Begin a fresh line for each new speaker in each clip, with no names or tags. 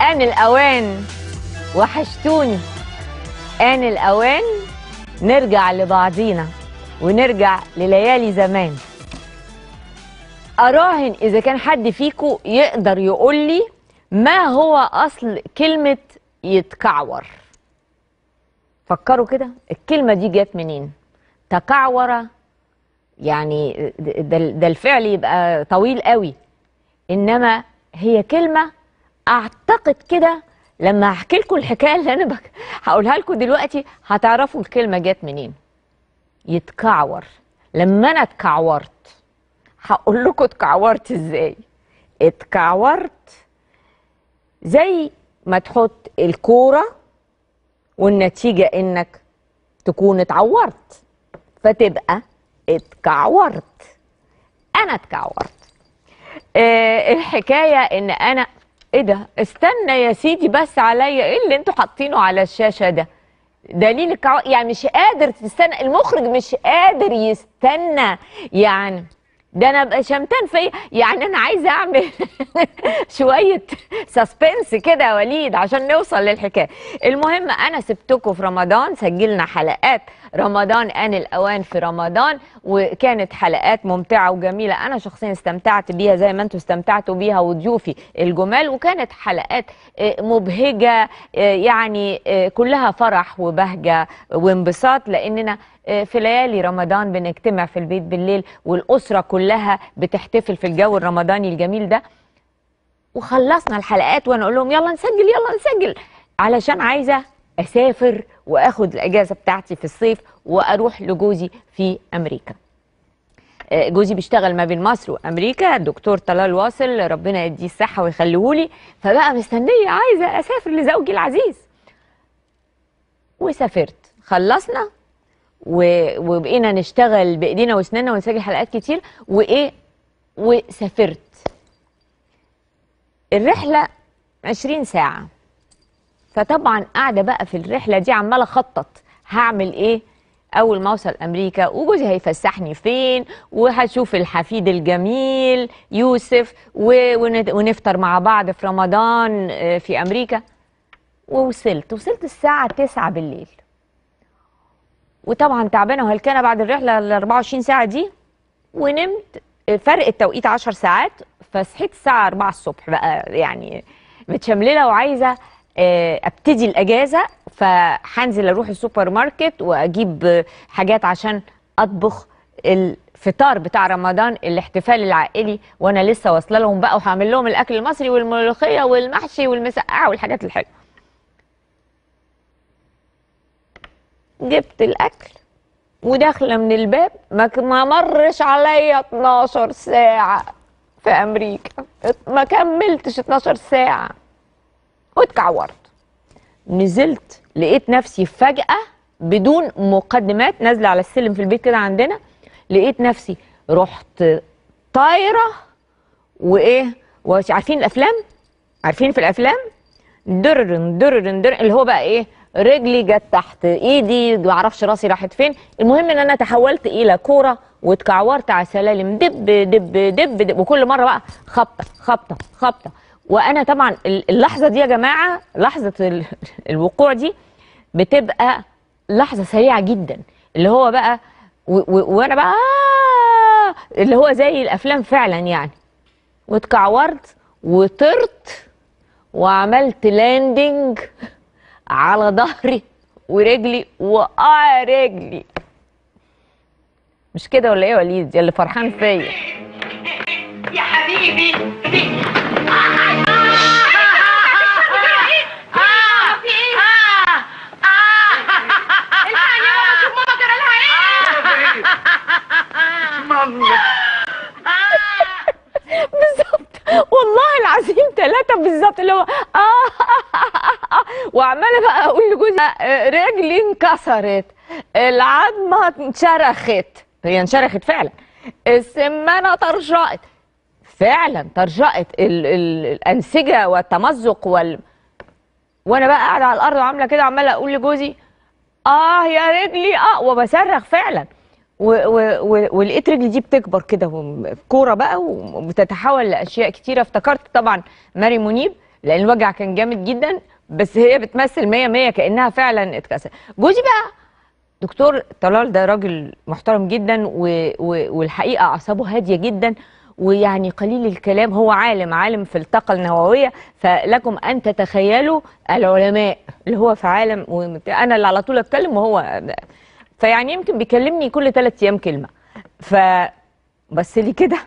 آن الأوان وحشتوني آن الأوان نرجع لبعضينا ونرجع لليالي زمان أراهن إذا كان حد فيكو يقدر يقول لي ما هو أصل كلمة يتكعور فكروا كده الكلمة دي جت منين تكعور يعني ده الفعل يبقى طويل قوي إنما هي كلمة اعتقد كده لما احكي لكم الحكايه اللي انا بك... هقولها لكم دلوقتي هتعرفوا الكلمه جت منين يتكعور لما انا اتكعورت هقول لكم اتكعورت ازاي اتكعورت زي ما تحط الكوره والنتيجه انك تكون اتعورت فتبقى اتكعورت انا اتكعورت اه الحكايه ان انا ايه ده استنى يا سيدي بس عليا ايه اللي انتوا حاطينه على الشاشه ده دليل الكعو... يعني مش قادر تستنى المخرج مش قادر يستنى يعني ده انا ابقى شمتان فيا إيه؟ يعني انا عايزه اعمل شويه سسبنس كده يا وليد عشان نوصل للحكايه المهم انا سبتكم في رمضان سجلنا حلقات رمضان آن الأوان في رمضان وكانت حلقات ممتعة وجميلة أنا شخصيا استمتعت بيها زي ما أنتم استمتعتوا بيها وضيوفي الجمال وكانت حلقات آه، مبهجة آه، يعني آه، كلها فرح وبهجة وانبساط لأننا في ليالي رمضان بنجتمع في البيت بالليل والأسرة كلها بتحتفل في الجو الرمضاني الجميل ده وخلصنا الحلقات وانا اقول لهم يلا نسجل يلا نسجل علشان عايزه اسافر واخد الاجازه بتاعتي في الصيف واروح لجوزي في امريكا آه، جوزي بيشتغل ما بين مصر وامريكا الدكتور طلال واصل ربنا يديه الصحه ويخليه لي فبقى مستنيه عايزه اسافر لزوجي العزيز وسافرت خلصنا وبقينا نشتغل بايدينا واسناننا ونسجل حلقات كتير وايه وسافرت الرحله 20 ساعه فطبعا قاعده بقى في الرحله دي عماله اخطط هعمل ايه اول ما اوصل امريكا وجوزي هيفسحني فين وهشوف الحفيد الجميل يوسف ونفطر مع بعض في رمضان آه، في امريكا ووصلت وصلت الساعه 9 بالليل وطبعا تعبانه وهلكانه بعد الرحله ال 24 ساعه دي ونمت فرق التوقيت 10 ساعات فصحيت الساعه 4 الصبح بقى يعني متشملله وعايزه آه، ابتدي الاجازه فهنزل اروح السوبر ماركت واجيب حاجات عشان اطبخ الفطار بتاع رمضان الاحتفال العائلي وانا لسه واصله لهم بقى وهعمل لهم الاكل المصري والملوخيه والمحشي والمسقعه والحاجات الحلوه جبت الاكل وداخله من الباب ما مرش عليا 12 ساعه في امريكا ما كملتش 12 ساعه واتكعورت نزلت لقيت نفسي فجأة بدون مقدمات نازلة على السلم في البيت كده عندنا لقيت نفسي رحت طايرة وإيه عارفين الأفلام عارفين في الأفلام درن درن درن اللي هو بقى إيه رجلي جت تحت ايدي معرفش راسي راحت فين المهم ان انا تحولت الى كوره واتكعورت على سلالم دب دب دب دب وكل مره بقى خبطه خبطه خبطه وانا طبعا اللحظه دي يا جماعه لحظه الوقوع دي بتبقى لحظه سريعه جدا اللي هو بقى وانا بقى آه! اللي هو زي الافلام فعلا يعني واتكعورت وطرت وعملت لاندنج على ظهري ورجلي وقع رجلي مش كده ولا ايه يا وليد يا اللي فرحان فيا يا حبيبي انكسرت العظمه انشرخت هي انشرخت فعلا السمانه ترجعت فعلا ترجعت ال ال الانسجه والتمزق وال وانا بقى قاعده على الارض وعامله كده عماله اقول لجوزي اه يا رجلي اه وبصرخ فعلا ولقيت رجلي دي بتكبر كده كوره بقى وبتتحول لاشياء كتيره افتكرت طبعا ماري منيب لان الوجع كان جامد جدا بس هي بتمثل 100 100 كانها فعلا اتكسرت جوزي بقى دكتور طلال ده راجل محترم جدا و... و... والحقيقه اعصابه هاديه جدا ويعني قليل الكلام هو عالم عالم في الطاقه النوويه فلكم ان تتخيلوا العلماء اللي هو في عالم انا اللي على طول اتكلم وهو فيعني يمكن بيكلمني كل ثلاث ايام كلمه ف بس لي كده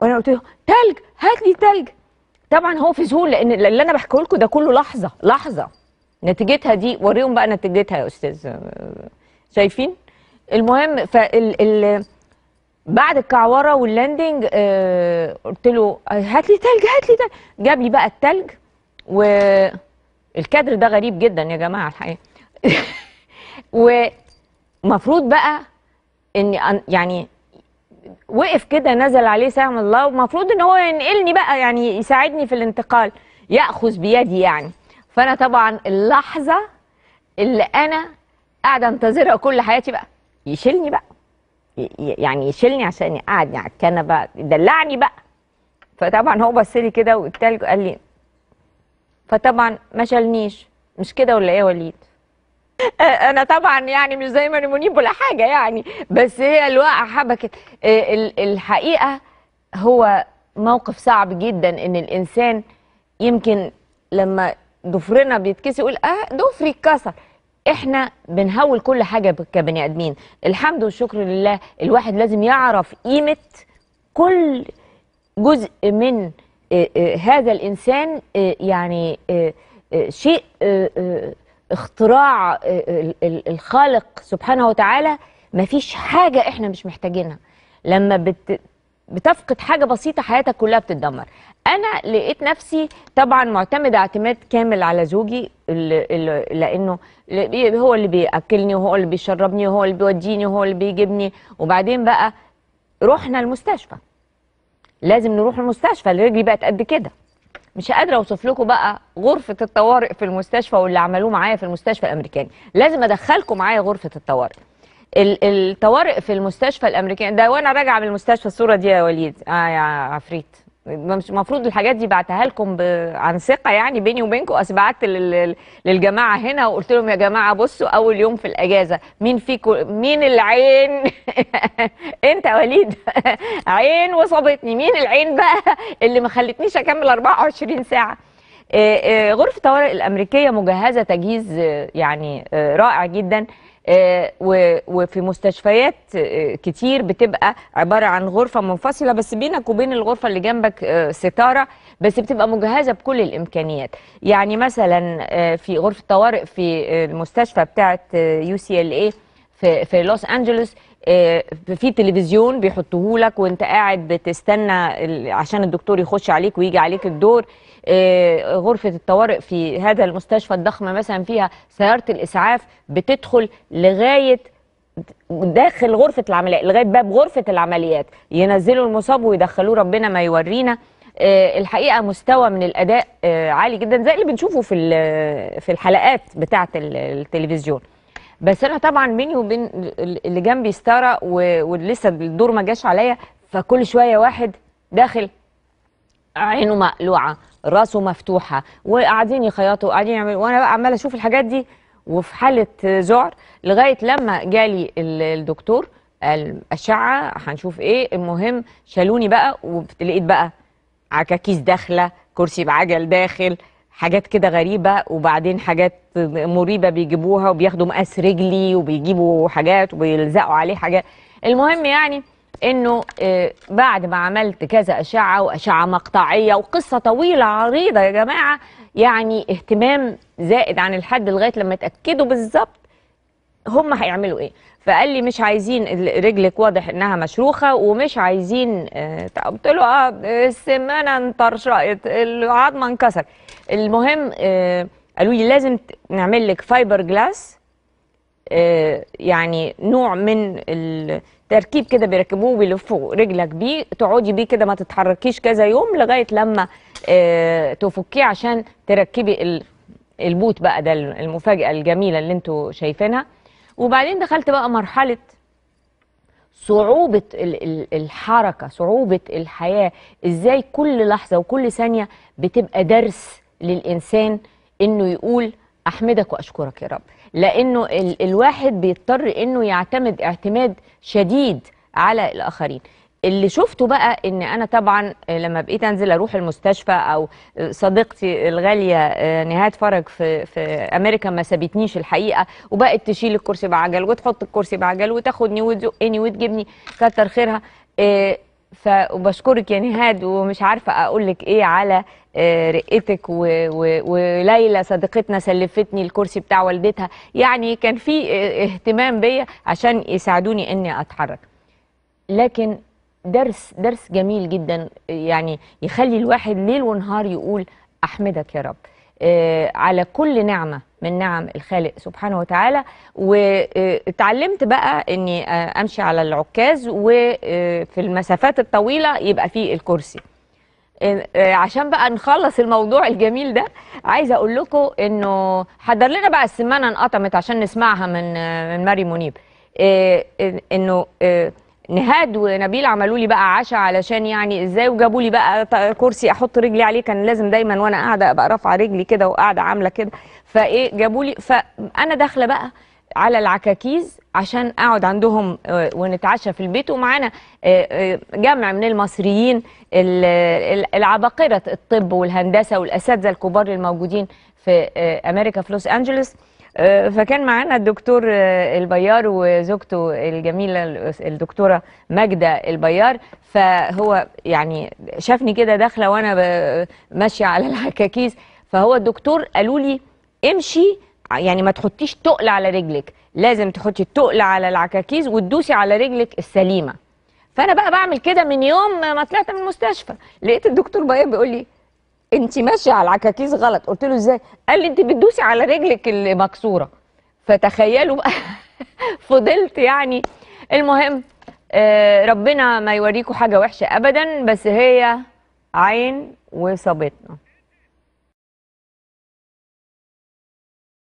وانا قلت له تلج هات لي تلج طبعا هو في ذهول لان اللي انا بحكيه لكم ده كله لحظه لحظه نتيجتها دي وريهم بقى نتيجتها يا استاذ آه، شايفين المهم فال ال بعد الكعوره واللاندنج آه قلت له هات لي تلج هات لي تلج جاب لي بقى التلج والكادر ده غريب جدا يا جماعه الحقيقه ومفروض بقى اني يعني وقف كده نزل عليه سهم الله ومفروض ان هو ينقلني بقى يعني يساعدني في الانتقال ياخذ بيدي يعني فانا طبعا اللحظه اللي انا قاعده انتظرها كل حياتي بقى يشيلني بقى يعني يشيلني عشان يقعدني على الكنبه يدلعني بقى فطبعا هو بص لي كده وقال قال لي فطبعا ما شالنيش مش كده ولا ايه يا وليد آه، انا طبعا يعني مش زي ما منيب ولا حاجه يعني بس هي الواقعه حبكت آه، الحقيقه هو موقف صعب جدا ان الانسان يمكن لما ضفرنا بيتكسي يقول اه ضفري اتكسر احنا بنهول كل حاجه كبني ادمين الحمد والشكر لله الواحد لازم يعرف قيمه كل جزء من آه، هذا الانسان يعني شيء اختراع الخالق سبحانه وتعالى مفيش حاجة احنا مش محتاجينها لما بت بتفقد حاجة بسيطة حياتك كلها بتتدمر أنا لقيت نفسي طبعا معتمدة اعتماد كامل على زوجي اللي لأنه اللي هو اللي بيأكلني وهو اللي بيشربني وهو اللي بيوديني وهو اللي بيجيبني وبعدين بقى رحنا المستشفى لازم نروح المستشفى رجلي بقت قد كده مش قادره اوصف لكم بقى غرفه الطوارئ في المستشفى واللي عملوه معايا في المستشفى الامريكاني لازم ادخلكم معايا غرفه الطوارئ الطوارئ في المستشفى الامريكاني ده وانا راجعه من المستشفى الصوره دي يا وليد اه يا عفريت مش المفروض الحاجات دي بعتها لكم ب... عن ثقه يعني بيني وبينكم اصل بعت لل... للجماعه هنا وقلت لهم يا جماعه بصوا اول يوم في الاجازه مين فيكم مين العين انت يا وليد عين وصابتني مين العين بقى اللي ما خلتنيش اكمل 24 ساعه آه، آه، غرفه الطوارئ الامريكيه مجهزه تجهيز آه، يعني رائع جدا آه، وفي مستشفيات آه، كتير بتبقى عباره عن غرفه منفصله بس بينك وبين الغرفه اللي جنبك آه، ستاره بس بتبقى مجهزه بكل الامكانيات يعني مثلا في غرفه طوارئ في المستشفى بتاعت UCLA في في لوس انجلوس آه، في تلفزيون بيحطوه لك وانت قاعد بتستنى عشان الدكتور يخش عليك ويجي عليك الدور آه، غرفه الطوارئ في هذا المستشفى الضخمه مثلا فيها سياره الاسعاف بتدخل لغايه داخل غرفه العمليات لغايه باب غرفه العمليات ينزلوا المصاب ويدخلوه ربنا ما يورينا آه، الحقيقه مستوى من الاداء عالي جدا زي اللي بنشوفه في في الحلقات بتاعه التلفزيون بس انا طبعا بيني وبين اللي جنبي ستاره ولسه الدور ما جاش عليا فكل شويه واحد داخل عينه مقلوعه راسه مفتوحه وقاعدين يخيطوا وقاعدين يعملوا وانا بقى عماله اشوف الحاجات دي وفي حاله ذعر لغايه لما جالي الدكتور قال اشعه هنشوف ايه المهم شالوني بقى ولقيت بقى عكاكيس داخله كرسي بعجل داخل حاجات كده غريبه وبعدين حاجات مريبه بيجيبوها وبياخدوا مقاس رجلي وبيجيبوا حاجات وبيلزقوا عليه حاجات المهم يعني انه آه، بعد ما عملت كذا اشعه واشعه مقطعيه وقصه طويله عريضه يا جماعه يعني اهتمام زائد عن الحد لغايه لما اتاكدوا بالظبط هم هيعملوا ايه فقال لي مش عايزين رجلك واضح انها مشروخه ومش عايزين آه، قلت له اه السمانه انطرشقت العظمه انكسر المهم آه، قالوا لي لازم نعمل لك فايبر آه، جلاس يعني نوع من التركيب كده بيركبوه بيلفوا رجلك بيه تقعدي بيه كده ما تتحركيش كذا يوم لغايه لما آه، تفكيه عشان تركبي البوت بقى ده المفاجاه الجميله اللي انتوا شايفينها وبعدين دخلت بقى مرحله صعوبة الحركة صعوبة الحياة ازاي كل لحظة وكل ثانية بتبقى درس للإنسان إنه يقول أحمدك وأشكرك يا رب لأنه ال الواحد بيضطر إنه يعتمد اعتماد شديد على الآخرين اللي شفته بقى ان انا طبعا آه، لما بقيت انزل اروح المستشفى او صديقتي الغاليه آه، نهاد فرج في في امريكا ما سابتنيش الحقيقه وبقت تشيل الكرسي بعجل وتحط الكرسي بعجل وتاخدني وتزقني وتجيبني كتر خيرها إيه وبشكرك يا نهاد ومش عارفه اقول لك ايه على آه، رقتك وليلى صديقتنا سلفتني الكرسي بتاع والدتها يعني كان في آه، اهتمام بيا عشان يساعدوني اني اتحرك لكن درس درس جميل جدا يعني يخلي الواحد ليل ونهار يقول احمدك يا رب آه، على كل نعمه من نعم الخالق سبحانه وتعالى واتعلمت بقى اني امشي على العكاز وفي المسافات الطويله يبقى في الكرسي آه، عشان بقى نخلص الموضوع الجميل ده عايزه اقول لكم انه حضر لنا بقى السمانه انقطمت عشان نسمعها من آه، من ماري منيب آه، انه نهاد ونبيل عملوا لي بقى عشاء علشان يعني ازاي وجابوا لي بقى كرسي احط رجلي عليه كان لازم دايما وانا قاعده ابقى رافعه رجلي كده وقاعده عامله كده فايه جابوا لي فانا داخله بقى على العكاكيز عشان اقعد عندهم آه، ونتعشى في البيت ومعانا آه، آه، جمع من المصريين العباقره الطب والهندسه والاساتذه الكبار الموجودين في امريكا في لوس انجلوس فكان معانا الدكتور البيار وزوجته الجميله الدكتوره ماجده البيار فهو يعني شافني كده داخله وانا ماشيه على العكاكيز فهو الدكتور قالوا لي امشي يعني ما تحطيش تقل على رجلك لازم تحطي التقل على العكاكيز وتدوسي على رجلك السليمه فانا بقى بعمل كده من يوم ما طلعت من المستشفى لقيت الدكتور بقى بيقول لي انت ماشيه على العكاكيز غلط قلت له ازاي قال لي انت بتدوسي على رجلك المكسوره فتخيلوا بقى فضلت يعني المهم آه، ربنا ما يوريكم حاجه وحشه ابدا بس هي عين وصابتنا